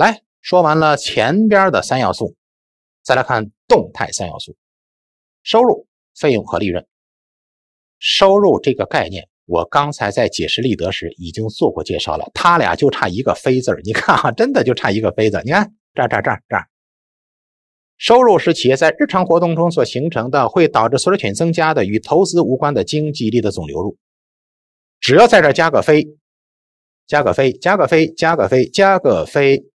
来说完了前边的三要素，再来看动态三要素：收入、费用和利润。收入这个概念，我刚才在解释利得时已经做过介绍了，它俩就差一个非字你看哈，真的就差一个非字。你看，这这这这。收入是企业在日常活动中所形成的，会导致所有者权益增加的，与投资无关的经济利益的总流入。只要在这加个非，加个非，加个非，加个非，加个非。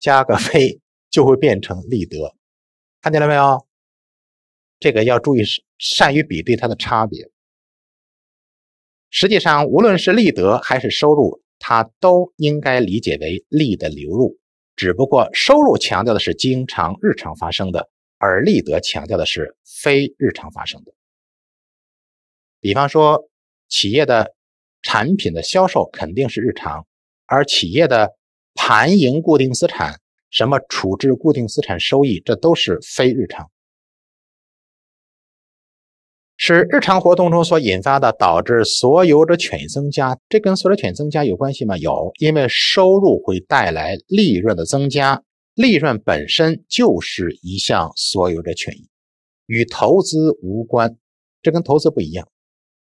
加个非就会变成利得，看见了没有？这个要注意善于比对它的差别。实际上，无论是利得还是收入，它都应该理解为利的流入。只不过，收入强调的是经常、日常发生的，而利得强调的是非日常发生的。比方说，企业的产品的销售肯定是日常，而企业的。盘盈固定资产，什么处置固定资产收益，这都是非日常，是日常活动中所引发的，导致所有者权益增加。这跟所有者权益增加有关系吗？有，因为收入会带来利润的增加，利润本身就是一项所有者权益，与投资无关。这跟投资不一样，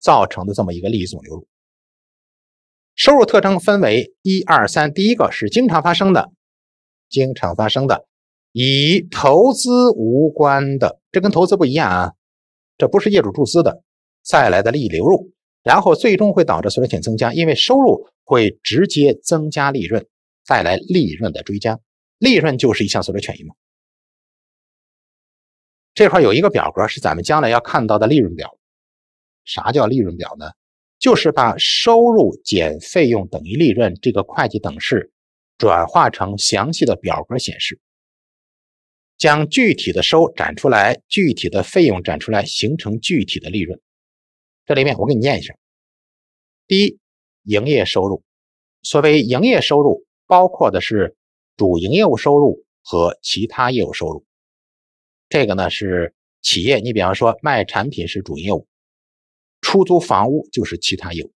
造成的这么一个利益总流入。收入特征分为一二三，第一个是经常发生的，经常发生的，与投资无关的，这跟投资不一样啊，这不是业主注资的，带来的利益流入，然后最终会导致所有权益增加，因为收入会直接增加利润，带来利润的追加，利润就是一项所有权益嘛。这块有一个表格是咱们将来要看到的利润表，啥叫利润表呢？就是把收入减费用等于利润这个会计等式，转化成详细的表格显示，将具体的收展出来，具体的费用展出来，形成具体的利润。这里面我给你念一下：第一，营业收入。所谓营业收入，包括的是主营业务收入和其他业务收入。这个呢是企业，你比方说卖产品是主营业务。出租房屋就是其他业务，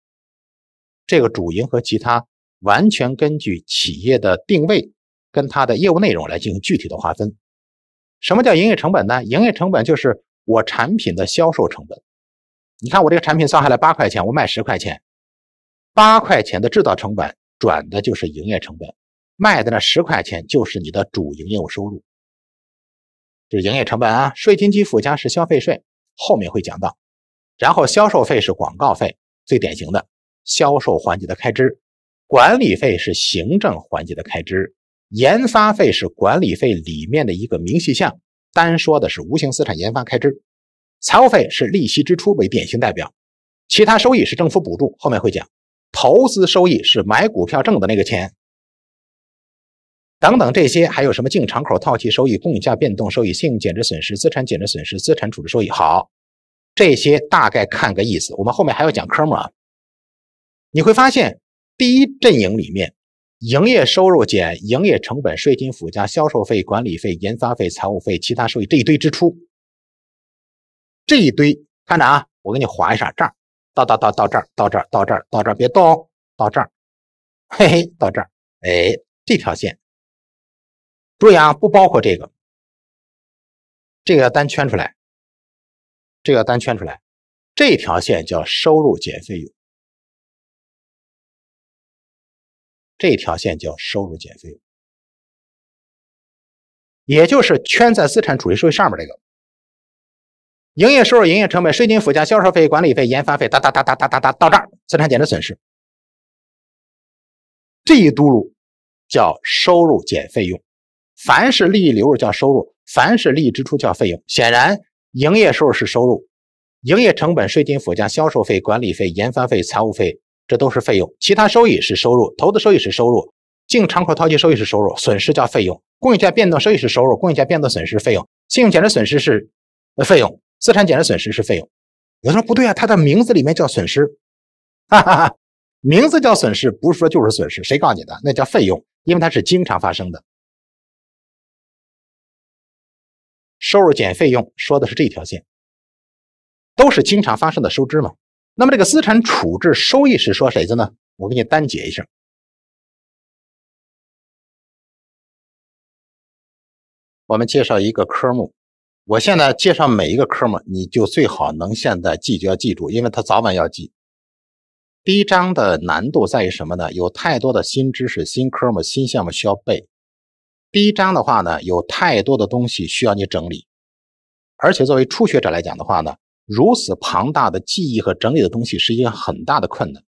这个主营和其他完全根据企业的定位跟它的业务内容来进行具体的划分。什么叫营业成本呢？营业成本就是我产品的销售成本。你看，我这个产品算下来八块钱，我卖十块钱，八块钱的制造成本转的就是营业成本，卖的那十块钱就是你的主营业务收入，就是营业成本啊。税金及附加是消费税，后面会讲到。然后销售费是广告费最典型的销售环节的开支，管理费是行政环节的开支，研发费是管理费里面的一个明细项，单说的是无形资产研发开支，财务费是利息支出为典型代表，其他收益是政府补助，后面会讲，投资收益是买股票挣的那个钱，等等这些还有什么净敞口套期收益、公允价变动收益、信用减值损失、资产减值损失、资产处置收益，好。这些大概看个意思，我们后面还要讲科目啊。你会发现，第一阵营里面，营业收入减营业成本、税金附加、销售费、管理费、研发费、财务费、其他收益这一堆支出，这一堆看着啊，我给你划一下，这儿到到到到这儿，到这儿到这儿到这儿别动，到这儿，嘿嘿，到这儿，哎，这条线，注意啊，不包括这个，这个要单圈出来。这个单圈出来，这条线叫收入减费用，这条线叫收入减费用，也就是圈在资产主义收益上面这个。营业收入、营业成本、税金附加、销售费、管理费、研发费，哒哒哒哒哒哒哒，到这儿，资产减值损失。这一嘟噜叫收入减费用，凡是利益流入叫收入，凡是利益支出叫费用。显然。营业收入是收入，营业成本、税金附加销售费、管理费、研发费、财务费，这都是费用。其他收益是收入，投资收益是收入，净敞口套期收益是收入，损失叫费用，公允价变动收益是收入，公允价变动损失费用，信用减值损失是费用，资产减值损失是费用。有人说不对啊，它的名字里面叫损失，哈哈，名字叫损失，不是说就是损失，谁告诉你的？那叫费用，因为它是经常发生的。收入减费用说的是这条线，都是经常发生的收支嘛。那么这个资产处置收益是说谁的呢？我给你单解一下。我们介绍一个科目，我现在介绍每一个科目，你就最好能现在记就要记住，因为它早晚要记。第一章的难度在于什么呢？有太多的新知识、新科目、新项目需要背。第一章的话呢，有太多的东西需要你整理，而且作为初学者来讲的话呢，如此庞大的记忆和整理的东西是一个很大的困难。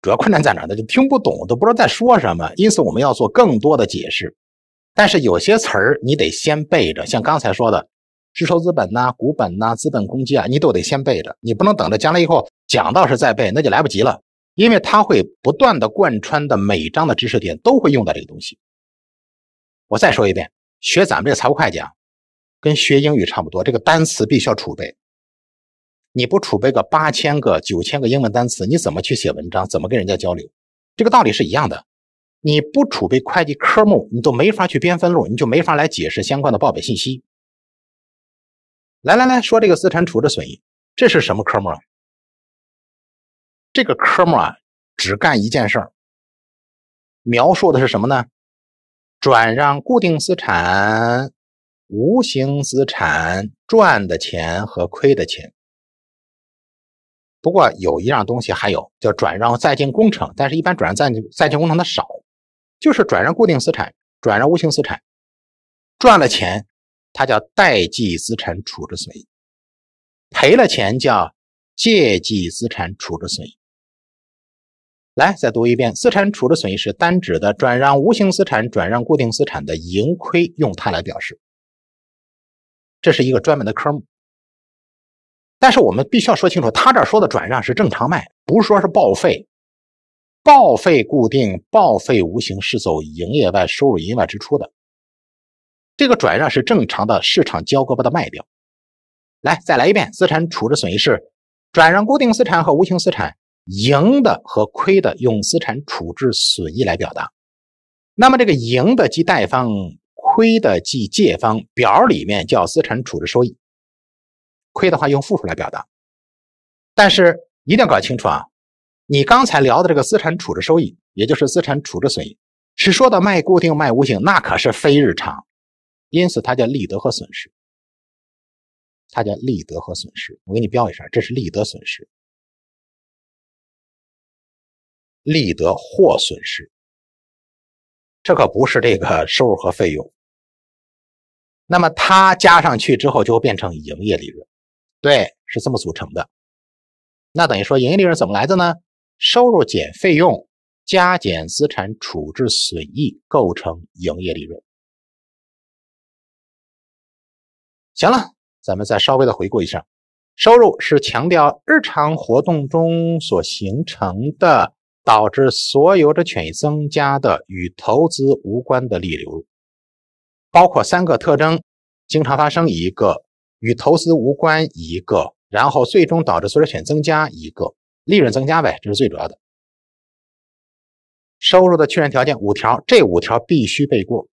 主要困难在哪儿呢？就听不懂，都不知道在说什么。因此，我们要做更多的解释。但是有些词儿你得先背着，像刚才说的，吸收资本呐、股本呐、资本公积啊，你都得先背着。你不能等着将来以后讲到时再背，那就来不及了，因为它会不断的贯穿的每章的知识点都会用到这个东西。我再说一遍，学咱们这财务会计啊，跟学英语差不多。这个单词必须要储备，你不储备个八千个、九千个英文单词，你怎么去写文章，怎么跟人家交流？这个道理是一样的。你不储备会计科目，你都没法去编分录，你就没法来解释相关的报表信息。来来来，说这个资产处置损益，这是什么科目啊？这个科目啊，只干一件事儿，描述的是什么呢？转让固定资产、无形资产赚的钱和亏的钱。不过有一样东西还有叫转让在建工程，但是一般转让在建在建工程的少，就是转让固定资产、转让无形资产，赚了钱，它叫代记资产处置损益；赔了钱叫借记资产处置损益。来，再读一遍，资产处置损益是单指的转让无形资产、转让固定资产的盈亏，用它来表示，这是一个专门的科目。但是我们必须要说清楚，他这儿说的转让是正常卖，不是说是报废。报废固定、报废无形是走营业外收入、营业外支出的。这个转让是正常的市场交割，把它卖掉。来，再来一遍，资产处置损益是转让固定资产和无形资产。赢的和亏的用资产处置损益来表达，那么这个赢的即贷方，亏的即借方，表里面叫资产处置收益，亏的话用负数来表达。但是一定要搞清楚啊，你刚才聊的这个资产处置收益，也就是资产处置损益，是说的卖固定卖无形，那可是非日常，因此它叫利得和损失，它叫利得和损失。我给你标一下，这是利得损失。利得或损失，这可不是这个收入和费用。那么它加上去之后，就会变成营业利润。对，是这么组成的。那等于说，营业利润怎么来的呢？收入减费用，加减资产处置损益，构成营业利润。行了，咱们再稍微的回顾一下，收入是强调日常活动中所形成的。导致所有的权益增加的与投资无关的利流，入，包括三个特征，经常发生一个与投资无关一个，然后最终导致所有权益增加一个利润增加呗，这是最主要的。收入的确认条件五条，这五条必须背过。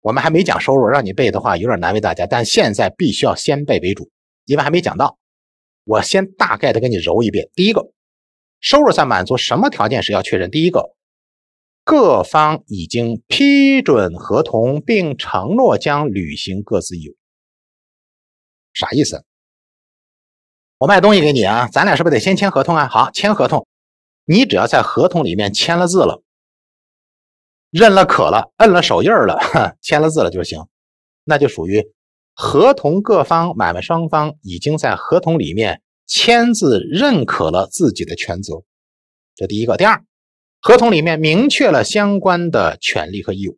我们还没讲收入，让你背的话有点难为大家，但现在必须要先背为主，因为还没讲到。我先大概的给你揉一遍，第一个。收入在满足什么条件时要确认？第一个，各方已经批准合同，并承诺将履行各自义务。啥意思？我卖东西给你啊，咱俩是不是得先签合同啊？好，签合同。你只要在合同里面签了字了，认了可了，摁了手印了，签了字了就行。那就属于合同各方买卖双方已经在合同里面。签字认可了自己的权责，这第一个。第二，合同里面明确了相关的权利和义务。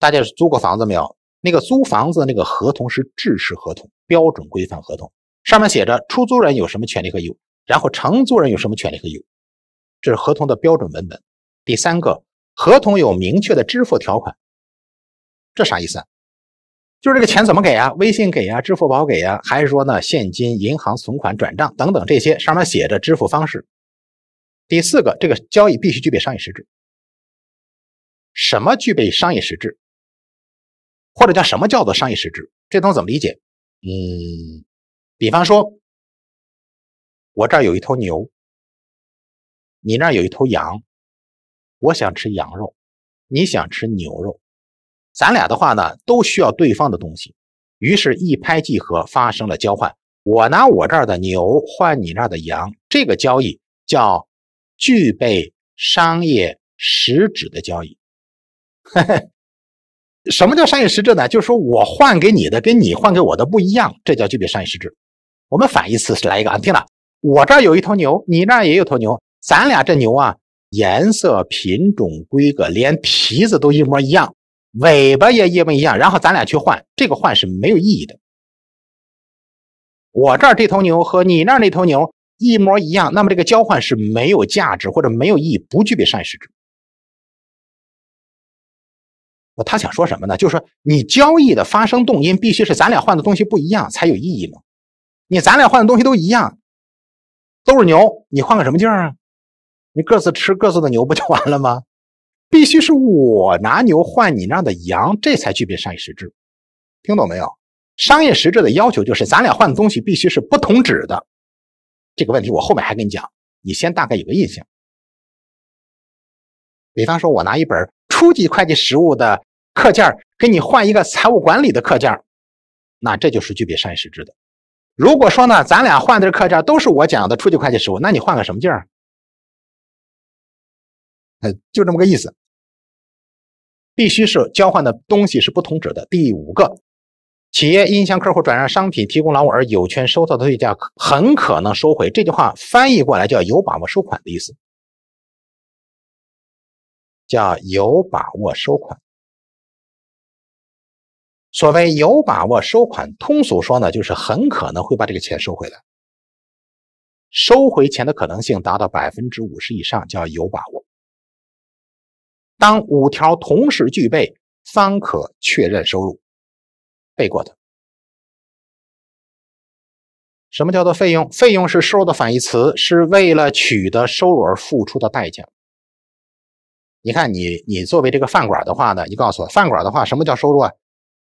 大家租过房子没有？那个租房子那个合同是制式合同、标准规范合同，上面写着出租人有什么权利和义务，然后承租人有什么权利和义务，这是合同的标准文本。第三个，合同有明确的支付条款，这啥意思啊？就是这个钱怎么给啊？微信给啊，支付宝给啊，还是说呢现金、银行存款转账等等这些上面写着支付方式。第四个，这个交易必须具备商业实质。什么具备商业实质？或者叫什么叫做商业实质？这东西怎么理解？嗯，比方说，我这儿有一头牛，你那儿有一头羊，我想吃羊肉，你想吃牛肉。咱俩的话呢，都需要对方的东西，于是，一拍即合，发生了交换。我拿我这儿的牛换你那的羊，这个交易叫具备商业实质的交易。什么叫商业实质呢？就是说我换给你的跟你换给我的不一样，这叫具备商业实质。我们反义词是来一个啊，听了，我这儿有一头牛，你那儿也有头牛，咱俩这牛啊，颜色、品种、规格，连皮子都一模一样。尾巴也一模一样，然后咱俩去换，这个换是没有意义的。我这儿这头牛和你那儿那头牛一模一样，那么这个交换是没有价值或者没有意义，不具备善始实他想说什么呢？就是说，你交易的发生动因必须是咱俩换的东西不一样才有意义嘛。你咱俩换的东西都一样，都是牛，你换个什么劲儿啊？你各自吃各自的牛不就完了吗？必须是我拿牛换你那的羊，这才具备商业实质。听懂没有？商业实质的要求就是，咱俩换的东西必须是不同质的。这个问题我后面还跟你讲，你先大概有个印象。比方说，我拿一本初级会计实务的课件给跟你换一个财务管理的课件那这就是具备商业实质的。如果说呢，咱俩换的课件都是我讲的初级会计实务，那你换个什么劲儿？呃，就这么个意思。必须是交换的东西是不同值的。第五个，企业因向客户转让商品提供劳务而有权收到的对价很可能收回。这句话翻译过来叫“有把握收款”的意思，叫“有把握收款”。所谓“有把握收款”，通俗说呢，就是很可能会把这个钱收回来，收回钱的可能性达到百分之五十以上，叫有把握。当五条同时具备，方可确认收入。背过的？什么叫做费用？费用是收入的反义词，是为了取得收入而付出的代价。你看，你你作为这个饭馆的话呢，你告诉我，饭馆的话，什么叫收入啊？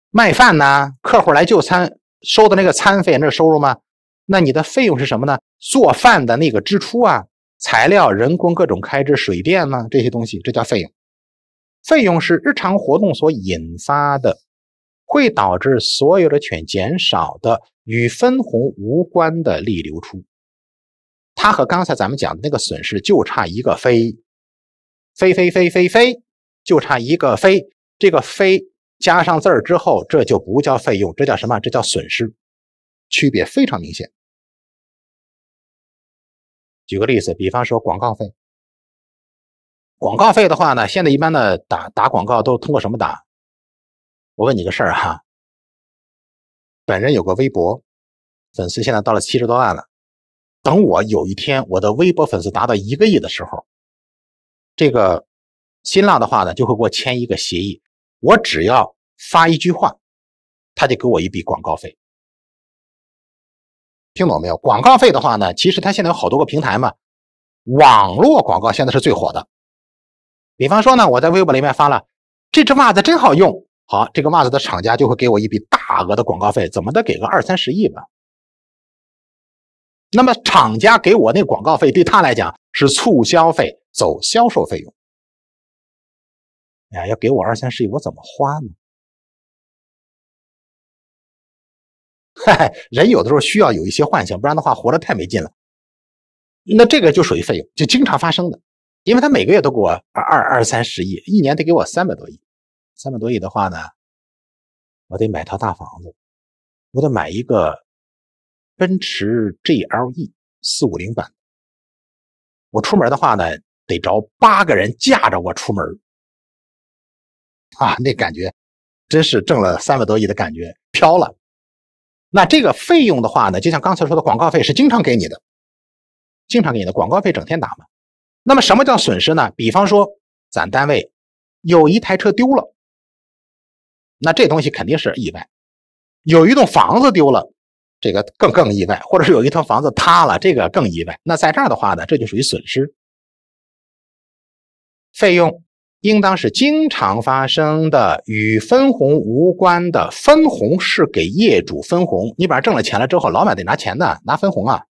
卖饭呢？客户来就餐收的那个餐费，那是收入吗？那你的费用是什么呢？做饭的那个支出啊，材料、人工、各种开支、水电呐，这些东西，这叫费用。费用是日常活动所引发的，会导致所有的犬减少的与分红无关的利流出。它和刚才咱们讲的那个损失就差一个“非”，非非非非非，就差一个“非”。这个“非”加上字儿之后，这就不叫费用，这叫什么？这叫损失，区别非常明显。举个例子，比方说广告费。广告费的话呢，现在一般的打打广告都通过什么打？我问你个事儿哈。本人有个微博，粉丝现在到了七十多万了。等我有一天我的微博粉丝达到一个亿的时候，这个新浪的话呢就会给我签一个协议，我只要发一句话，他就给我一笔广告费。听懂没有？广告费的话呢，其实它现在有好多个平台嘛，网络广告现在是最火的。比方说呢，我在微博里面发了这只袜子真好用，好，这个袜子的厂家就会给我一笔大额的广告费，怎么的给个二三十亿吧？那么厂家给我那广告费对他来讲是促销费，走销售费用。哎呀，要给我二三十亿，我怎么花呢？嗨，人有的时候需要有一些幻想，不然的话活得太没劲了。那这个就属于费用，就经常发生的。因为他每个月都给我二二二三十亿，一年得给我三百多亿。三百多亿的话呢，我得买套大房子，我得买一个奔驰 GLE 四五零版。我出门的话呢，得着八个人架着我出门。啊，那感觉真是挣了三百多亿的感觉飘了。那这个费用的话呢，就像刚才说的广告费是经常给你的，经常给你的广告费整天打嘛。那么什么叫损失呢？比方说，咱单位有一台车丢了，那这东西肯定是意外；有一栋房子丢了，这个更更意外；或者是有一套房子塌了，这个更意外。那在这儿的话呢，这就属于损失。费用应当是经常发生的，与分红无关的。分红是给业主分红，你把挣了钱了之后，老板得拿钱的，拿分红啊。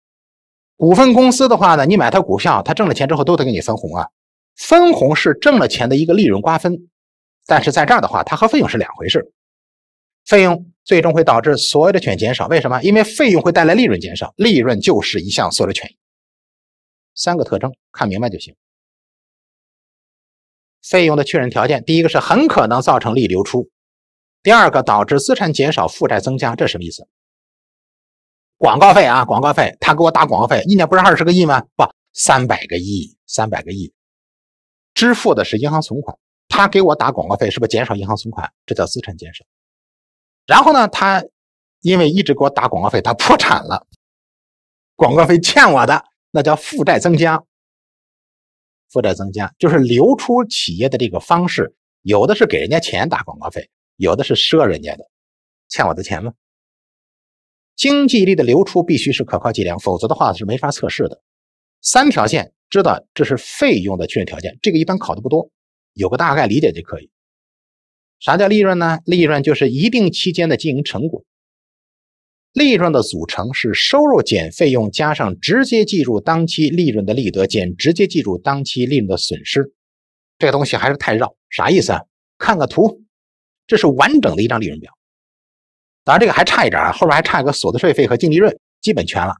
股份公司的话呢，你买它股票，它挣了钱之后都得给你分红啊。分红是挣了钱的一个利润瓜分，但是在这儿的话，它和费用是两回事。费用最终会导致所有的权减少，为什么？因为费用会带来利润减少，利润就是一项所有的权益。三个特征，看明白就行。费用的确认条件，第一个是很可能造成利流出，第二个导致资产减少、负债增加，这什么意思？广告费啊，广告费，他给我打广告费，一年不是二十个亿吗？不，三百个亿，三百个亿，支付的是银行存款。他给我打广告费，是不是减少银行存款？这叫资产减少。然后呢，他因为一直给我打广告费，他破产了。广告费欠我的，那叫负债增加。负债增加就是流出企业的这个方式，有的是给人家钱打广告费，有的是赊人家的，欠我的钱吗？经济力的流出必须是可靠计量，否则的话是没法测试的。三条线，知道这是费用的确认条件，这个一般考的不多，有个大概理解就可以。啥叫利润呢？利润就是一定期间的经营成果。利润的组成是收入减费用，加上直接计入当期利润的利得，减直接计入当期利润的损失。这个东西还是太绕，啥意思啊？看个图，这是完整的一张利润表。当然，这个还差一点啊，后边还差一个所得税费和净利润，基本全了。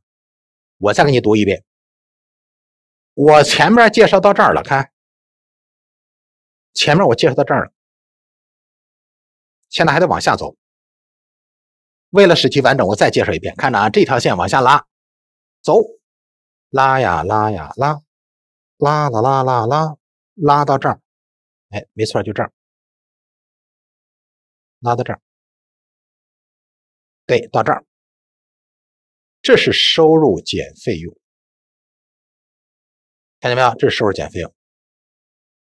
我再给你读一遍。我前面介绍到这儿了，看，前面我介绍到这儿了，现在还得往下走。为了使其完整，我再介绍一遍。看着啊，这条线往下拉，走，拉呀拉呀拉，拉拉拉拉拉，拉到这儿，哎，没错，就这儿，拉到这儿。对，到这儿，这是收入减费用，看见没有？这是收入减费用，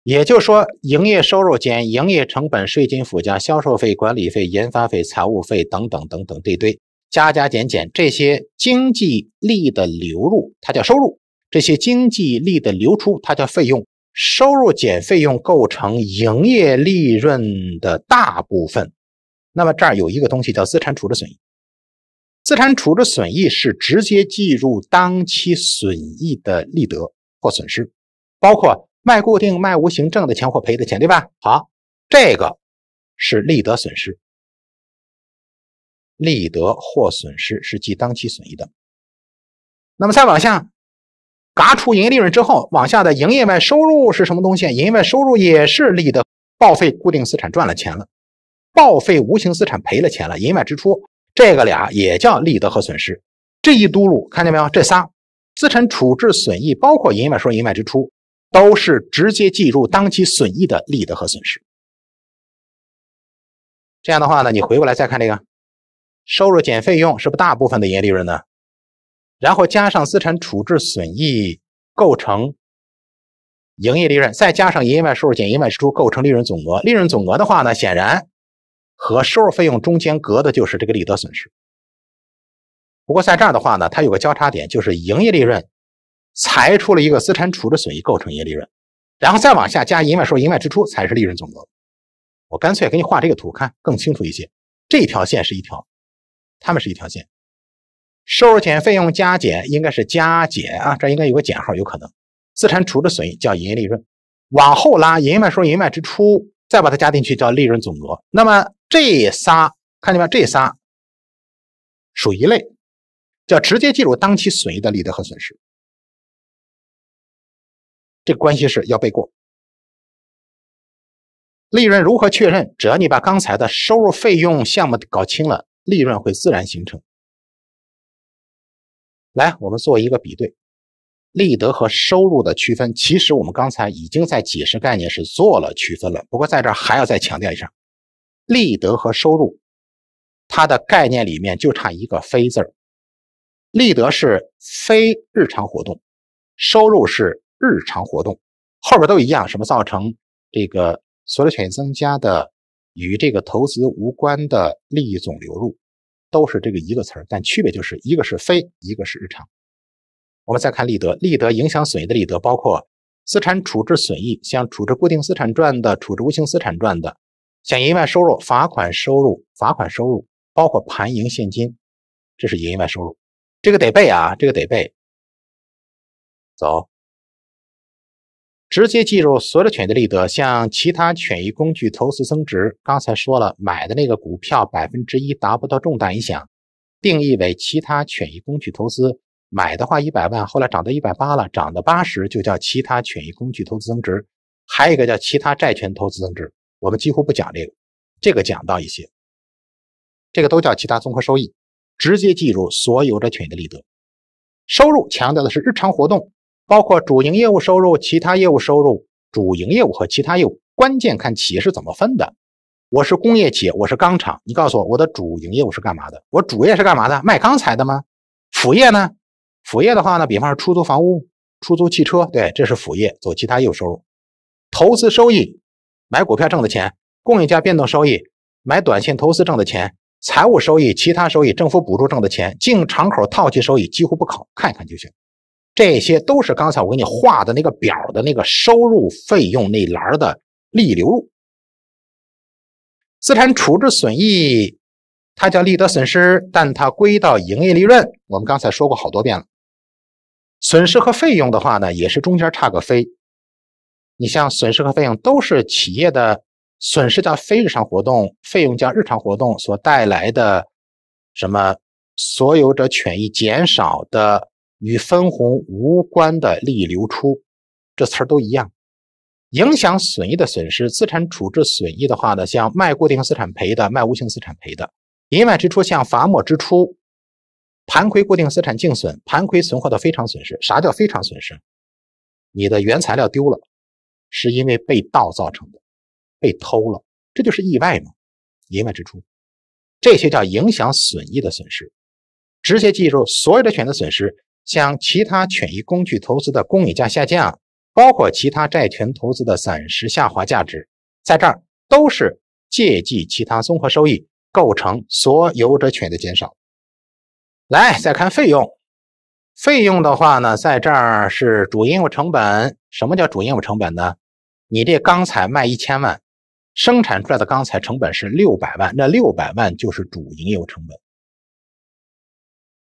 也就是说，营业收入减营业成本、税金附加、销售费、管理费、研发费、财务费等等等等，这堆，加加减减，这些经济利的流入，它叫收入；这些经济利的流出，它叫费用。收入减费用构成营业利润的大部分。那么这儿有一个东西叫资产处置损益。资产处置损益是直接计入当期损益的利得或损失，包括卖固定卖无形挣的钱或赔的钱，对吧？好，这个是利得损失。利得或损失是记当期损益的。那么再往下，嘎出营业利润之后，往下的营业外收入是什么东西？营业外收入也是利得，报废固定资产赚了钱了，报废无形资产赔了钱了，营业外支出。这个俩也叫利得和损失，这一嘟噜看见没有？这仨资产处置损益，包括营业外收入、营业外支出，都是直接计入当期损益的利得和损失。这样的话呢，你回过来再看这个收入减费用，是不是大部分的营业利润呢？然后加上资产处置损益，构成营业利润，再加上营业外收入减营业外支出，构成利润总额。利润总额的话呢，显然。和收入费用中间隔的就是这个利得损失。不过在这儿的话呢，它有个交叉点，就是营业利润，裁出了一个资产处置损益构成营业利润，然后再往下加营外收入、营外支出才是利润总额。我干脆给你画这个图，看更清楚一些。这条线是一条，它们是一条线。收入减费用加减应该是加减啊，这应该有个减号，有可能。资产处置损益叫营业利润，往后拉，营外收入、营外支出再把它加进去叫利润总额。那么，这仨看见没有？这仨属一类，叫直接计入当期损益的利得和损失。这关系是要背过。利润如何确认？只要你把刚才的收入费用项目搞清了，利润会自然形成。来，我们做一个比对，利得和收入的区分。其实我们刚才已经在解释概念时做了区分了，不过在这还要再强调一下。利得和收入，它的概念里面就差一个“非”字儿。利得是非日常活动，收入是日常活动，后边都一样。什么造成这个所有权益增加的与这个投资无关的利益总流入，都是这个一个词儿，但区别就是一个是非，一个是日常。我们再看利得，利得影响损益的利得包括资产处置损益，像处置固定资产赚的，处置无形资产赚的。像营业外收入、罚款收入、罚款收入包括盘盈现金，这是营业外收入，这个得背啊，这个得背。走，直接计入所有的权的利得，像其他权益工具投资增值。刚才说了，买的那个股票百分之一达不到重大影响，定义为其他权益工具投资。买的话一百万，后来涨到一百八了，涨到八十就叫其他权益工具投资增值。还有一个叫其他债权投资增值。我们几乎不讲这个，这个讲到一些，这个都叫其他综合收益，直接计入所有者权益的利得。收入强调的是日常活动，包括主营业务收入、其他业务收入、主营业务和其他业务。关键看企业是怎么分的。我是工业企业，我是钢厂，你告诉我我的主营业务是干嘛的？我主业是干嘛的？卖钢材的吗？副业呢？副业的话呢，比方说出租房屋、出租汽车，对，这是副业，走其他业务收入。投资收益。买股票挣的钱，公允价变动收益；买短线投资挣的钱，财务收益、其他收益、政府补助挣的钱，净敞口套期收益几乎不考，看一看就行。这些都是刚才我给你画的那个表的那个收入、费用那栏的利流入。资产处置损益，它叫利得损失，但它归到营业利润。我们刚才说过好多遍了，损失和费用的话呢，也是中间差个非。你像损失和费用都是企业的损失的非日常活动，费用将日常活动所带来的什么所有者权益减少的与分红无关的利益流出，这词儿都一样。影响损益的损失，资产处置损益的话呢，像卖固定资产赔的，卖无形资产赔的，营业支出像罚没支出，盘亏固定资产净损，盘亏存货的非常损失。啥叫非常损失？你的原材料丢了。是因为被盗造成的，被偷了，这就是意外嘛，意外支出，这些叫影响损益的损失，直接计入所有的选择损失，像其他权益工具投资的公允价下降，包括其他债权投资的暂时下滑价值，在这儿都是借记其他综合收益，构成所有者权益的减少。来，再看费用，费用的话呢，在这儿是主营业务成本。什么叫主营业务成本呢？你这钢材卖一千万，生产出来的钢材成本是六百万，那六百万就是主营业务成本。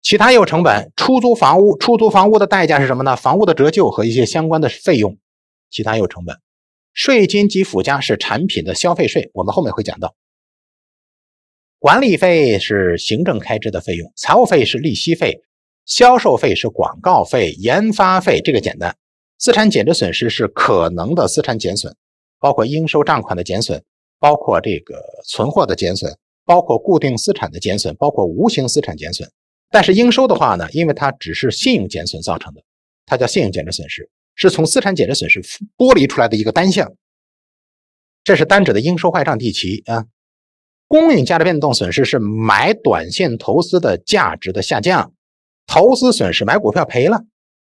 其他业务成本，出租房屋，出租房屋的代价是什么呢？房屋的折旧和一些相关的费用，其他业务成本，税金及附加是产品的消费税，我们后面会讲到。管理费是行政开支的费用，财务费是利息费，销售费是广告费，研发费这个简单。资产减值损失是可能的资产减损，包括应收账款的减损，包括这个存货的减损，包括固定资产的减损，包括无形资产减损。但是应收的话呢，因为它只是信用减损造成的，它叫信用减值损失，是从资产减值损失剥离出来的一个单项。这是单指的应收坏账计提啊。公允价值变动损失是买短线投资的价值的下降，投资损失买股票赔了。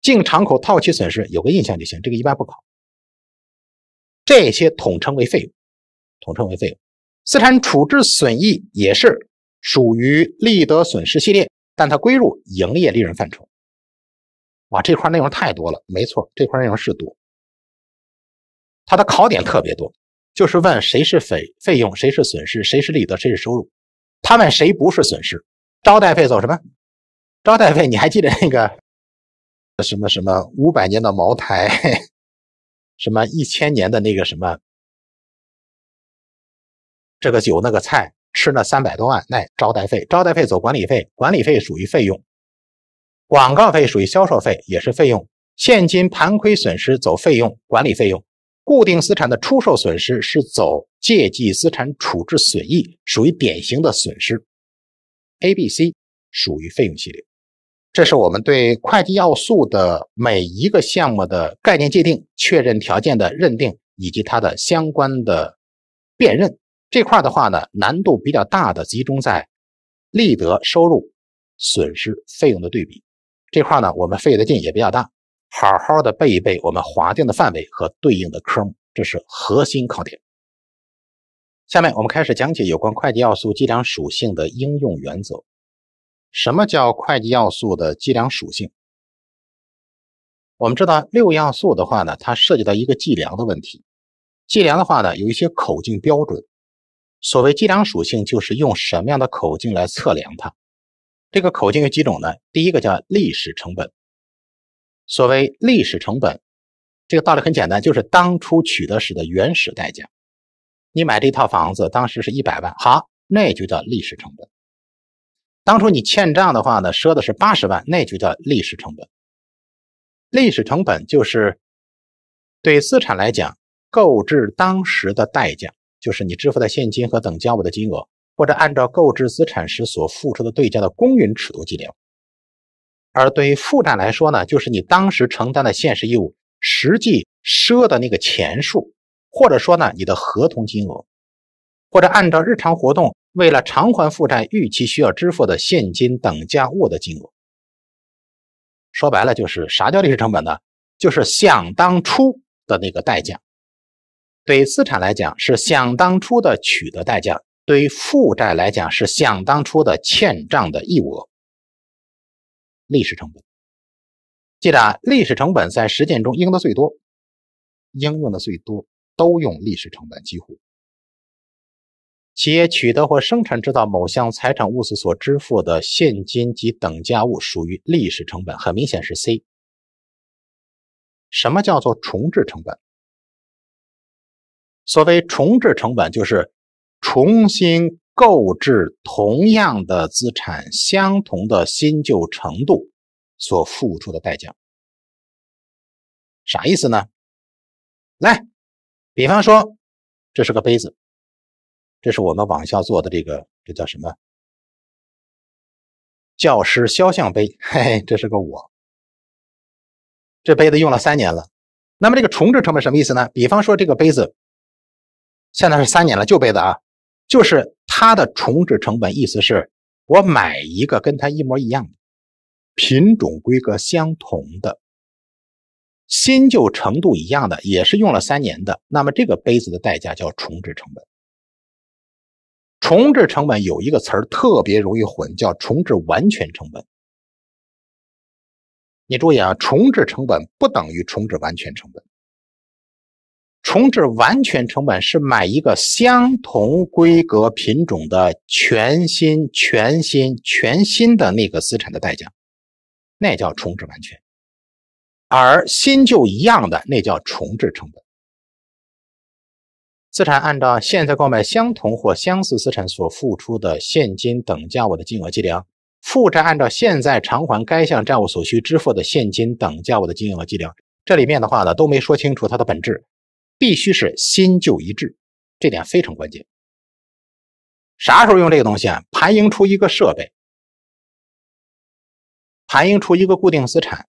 净敞口套期损失有个印象就行，这个一般不考。这些统称为费用，统称为费用。资产处置损益也是属于利得损失系列，但它归入营业利润范畴。哇，这块内容太多了，没错，这块内容是多。它的考点特别多，就是问谁是费费用，谁是损失，谁是利得，谁是收入。他问谁不是损失？招待费走什么？招待费你还记得那个？什么什么五百年的茅台，什么一千年的那个什么，这个酒那个菜吃那三百多万那招待费，招待费走管理费，管理费属于费用，广告费属于销售费也是费用，现金盘亏损失走费用管理费用，固定资产的出售损失是走借记资产处置损益，属于典型的损失，A、B、C 属于费用系列。这是我们对会计要素的每一个项目的概念界定、确认条件的认定以及它的相关的辨认这块的话呢，难度比较大的集中在利得、收入、损失、费用的对比这块呢，我们费的劲也比较大，好好的背一背我们划定的范围和对应的科目，这是核心考点。下面我们开始讲解有关会计要素计量属性的应用原则。什么叫会计要素的计量属性？我们知道六要素的话呢，它涉及到一个计量的问题。计量的话呢，有一些口径标准。所谓计量属性，就是用什么样的口径来测量它。这个口径有几种呢？第一个叫历史成本。所谓历史成本，这个道理很简单，就是当初取得时的原始代价。你买这套房子，当时是一百万，好，那就叫历史成本。当初你欠账的话呢，赊的是八十万，那就叫历史成本。历史成本就是对资产来讲，购置当时的代价，就是你支付的现金和等价物的金额，或者按照购置资产时所付出的对价的公允尺度计量。而对于负债来说呢，就是你当时承担的现实义务，实际赊的那个钱数，或者说呢你的合同金额，或者按照日常活动。为了偿还负债，预期需要支付的现金等价物的金额，说白了就是啥叫历史成本呢？就是想当初的那个代价。对资产来讲是想当初的取得代价，对负债来讲是想当初的欠账的义务历史成本，记着啊，历史成本在实践中应用的最多，应用的最多都用历史成本，几乎。企业取得或生产制造某项财产物资所支付的现金及等价物，属于历史成本。很明显是 C。什么叫做重置成本？所谓重置成本，就是重新购置同样的资产，相同的新旧程度所付出的代价。啥意思呢？来，比方说，这是个杯子。这是我们往下做的这个，这叫什么？教师肖像杯，这是个我。这杯子用了三年了。那么这个重置成本什么意思呢？比方说这个杯子现在是三年了，旧杯子啊，就是它的重置成本，意思是，我买一个跟它一模一样的品种、规格相同的、新旧程度一样的，也是用了三年的，那么这个杯子的代价叫重置成本。重置成本有一个词儿特别容易混，叫重置完全成本。你注意啊，重置成本不等于重置完全成本。重置完全成本是买一个相同规格品种的全新、全新、全新的那个资产的代价，那叫重置完全；而新旧一样的那叫重置成本。资产按照现在购买相同或相似资产所付出的现金等价物的金额计量，负债按照现在偿还该项债务所需支付的现金等价物的金额计量。这里面的话呢，都没说清楚它的本质，必须是新旧一致，这点非常关键。啥时候用这个东西啊？盘盈出一个设备，盘盈出一个固定资产，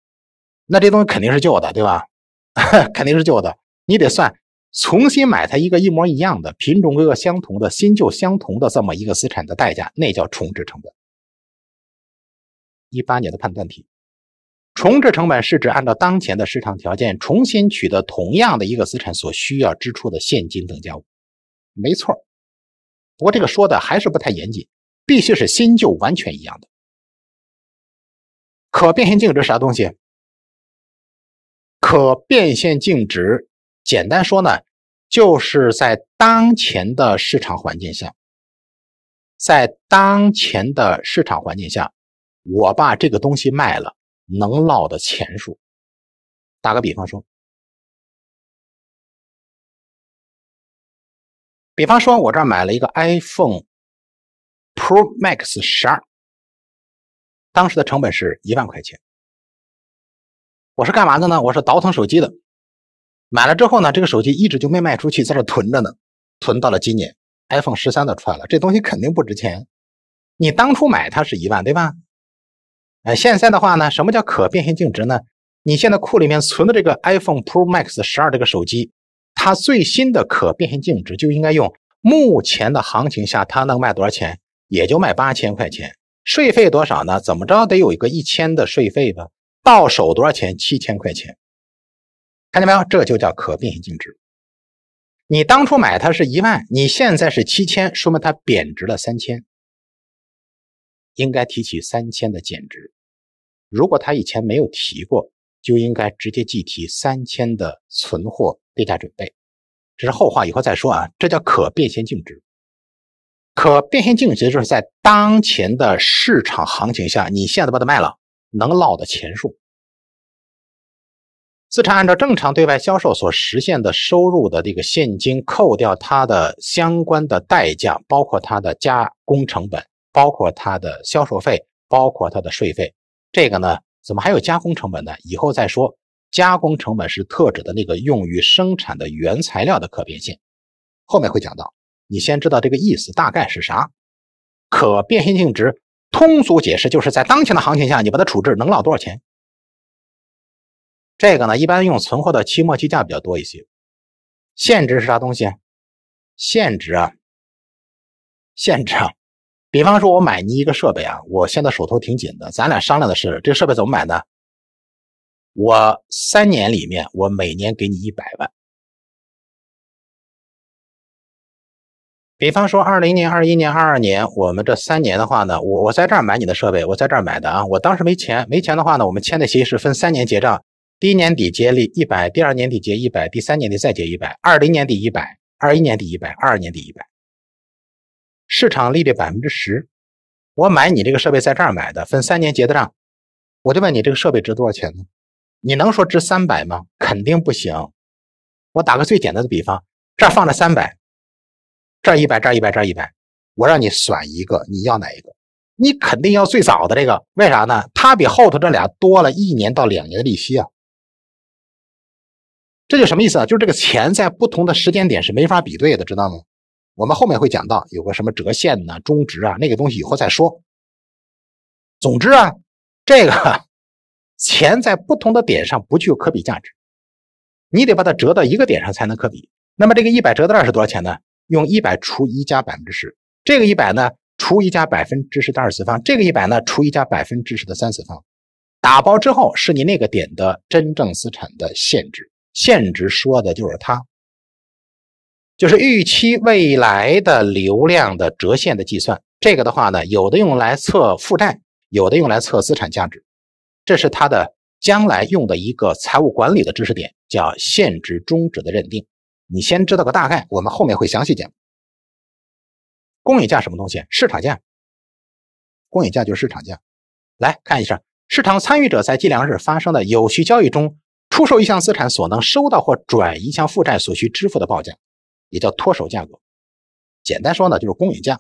那这东西肯定是旧的，对吧？肯定是旧的，你得算。重新买它一个一模一样的品种、规格相同的、新旧相同的这么一个资产的代价，那叫重置成本。一八年的判断题，重置成本是指按照当前的市场条件重新取得同样的一个资产所需要支出的现金等价物。没错，不过这个说的还是不太严谨，必须是新旧完全一样的。可变现净值啥东西？可变现净值。简单说呢，就是在当前的市场环境下，在当前的市场环境下，我把这个东西卖了能落的钱数。打个比方说，比方说我这儿买了一个 iPhone Pro Max 十二，当时的成本是一万块钱。我是干嘛的呢？我是倒腾手机的。买了之后呢，这个手机一直就没卖出去，在这囤着呢，囤到了今年，iPhone 十三都出来了，这东西肯定不值钱。你当初买它是一万，对吧？哎，现在的话呢，什么叫可变现净值呢？你现在库里面存的这个 iPhone Pro Max 十二这个手机，它最新的可变现净值就应该用目前的行情下它能卖多少钱，也就卖八千块钱，税费多少呢？怎么着得有一个一千的税费吧？到手多少钱？七千块钱。看见没有？这就叫可变现净值。你当初买它是一万，你现在是七千，说明它贬值了三千，应该提起三千的减值。如果他以前没有提过，就应该直接计提三千的存货跌价准备。这是后话，以后再说啊。这叫可变现净值。可变现净值就是在当前的市场行情下，你现在把它卖了能落的钱数。资产按照正常对外销售所实现的收入的这个现金，扣掉它的相关的代价，包括它的加工成本，包括它的销售费，包括它的税费。这个呢，怎么还有加工成本呢？以后再说。加工成本是特指的那个用于生产的原材料的可变现。后面会讲到，你先知道这个意思大概是啥。可变现净值，通俗解释就是在当前的行情下，你把它处置能捞多少钱。这个呢，一般用存货的期末计价比较多一些。现值是啥东西？现值啊，现值啊。比方说，我买你一个设备啊，我现在手头挺紧的，咱俩商量的是这设备怎么买呢？我三年里面，我每年给你一百万。比方说，二零年、二一年、二二年，我们这三年的话呢，我我在这儿买你的设备，我在这儿买的啊，我当时没钱，没钱的话呢，我们签的协议是分三年结账。第一年底结利一百，第二年底结一百，第三年底再结一百。二零年底一百，二一年底一百，二二年底一百。市场利率百分之十，我买你这个设备在这儿买的，分三年结的账。我就问你，这个设备值多少钱呢？你能说值三百吗？肯定不行。我打个最简单的比方，这儿放着三百，这儿一百，这儿一百，这儿一百，我让你选一个，你要哪一个？你肯定要最早的这个，为啥呢？它比后头这俩多了一年到两年的利息啊。这就什么意思啊？就是这个钱在不同的时间点是没法比对的，知道吗？我们后面会讲到有个什么折现呐、中值啊，那个东西以后再说。总之啊，这个 钱在不同的点上不具有可比价值，你得把它折到一个点上才能可比。那么这个一百折到二是多少钱呢？用一百除一加百分之十，这个一百呢除一加百分之十的二次方，这个一百呢除一加百分之十的三次方，打包之后是你那个点的真正资产的现值。现值说的就是它，就是预期未来的流量的折现的计算。这个的话呢，有的用来测负债，有的用来测资产价值。这是它的将来用的一个财务管理的知识点，叫现值终止的认定。你先知道个大概，我们后面会详细讲。公允价什么东西？市场价。公允价就是市场价。来看一下，市场参与者在计量日发生的有序交易中。出售一项资产所能收到或转移一项负债所需支付的报价，也叫脱手价格。简单说呢，就是公允价。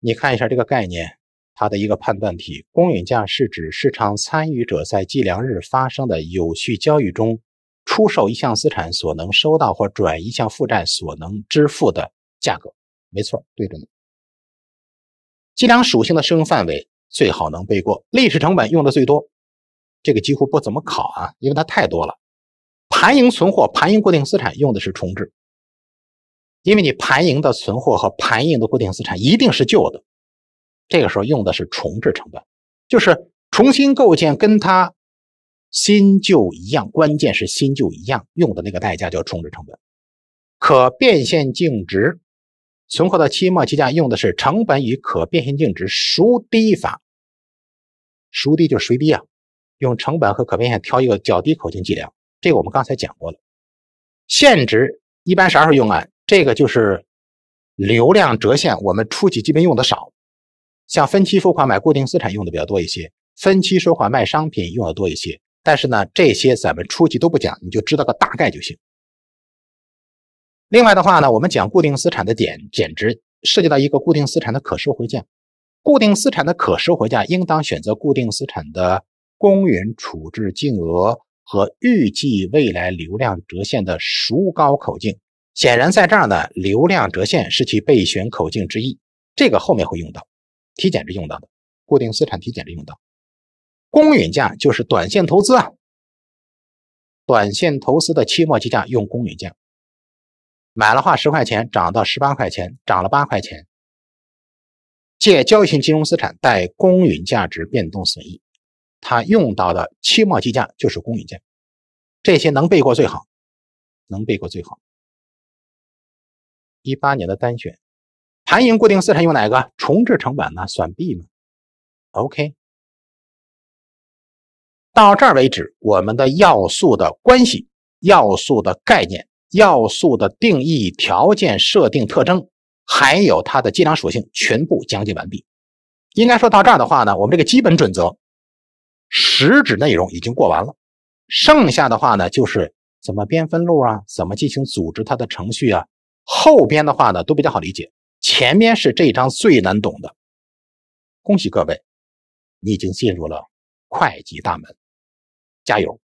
你看一下这个概念，它的一个判断题：公允价是指市场参与者在计量日发生的有序交易中，出售一项资产所能收到或转移一项负债所能支付的价格。没错，对着呢。计量属性的适用范围最好能背过，历史成本用的最多。这个几乎不怎么考啊，因为它太多了。盘盈存货、盘盈固定资产用的是重置，因为你盘盈的存货和盘盈的固定资产一定是旧的，这个时候用的是重置成本，就是重新构建跟它新旧一样，关键是新旧一样用的那个代价叫重置成本。可变现净值存货的期末计价用的是成本与可变现净值孰低法，孰低就是谁低啊？用成本和可变现挑一个较低口径计量，这个我们刚才讲过了。现值一般啥时候用啊？这个就是流量折现，我们初级基本用的少，像分期付款买固定资产用的比较多一些，分期收款卖商品用的多一些。但是呢，这些咱们初级都不讲，你就知道个大概就行。另外的话呢，我们讲固定资产的点减值，涉及到一个固定资产的可收回价，固定资产的可收回价应当选择固定资产的。公允处置净额和预计未来流量折现的孰高口径，显然在这儿呢。流量折现是其备选口径之一，这个后面会用到，体检值用到的，固定资产体检值用到。公允价就是短线投资啊，短线投资的期末计价用公允价。买了话十块钱，涨到十八块钱，涨了八块钱。借交易性金融资产，贷公允价值变动损益。它用到的期末计价就是公允价，这些能背过最好，能背过最好。一八年的单选，盘盈固定资产用哪个？重置成本呢？选 B 吗？OK。到这儿为止，我们的要素的关系、要素的概念、要素的定义条件、设定特征，还有它的计量属性，全部讲解完毕。应该说到这儿的话呢，我们这个基本准则。实质内容已经过完了，剩下的话呢，就是怎么编分录啊，怎么进行组织它的程序啊，后边的话呢都比较好理解，前面是这一章最难懂的。恭喜各位，你已经进入了会计大门，加油！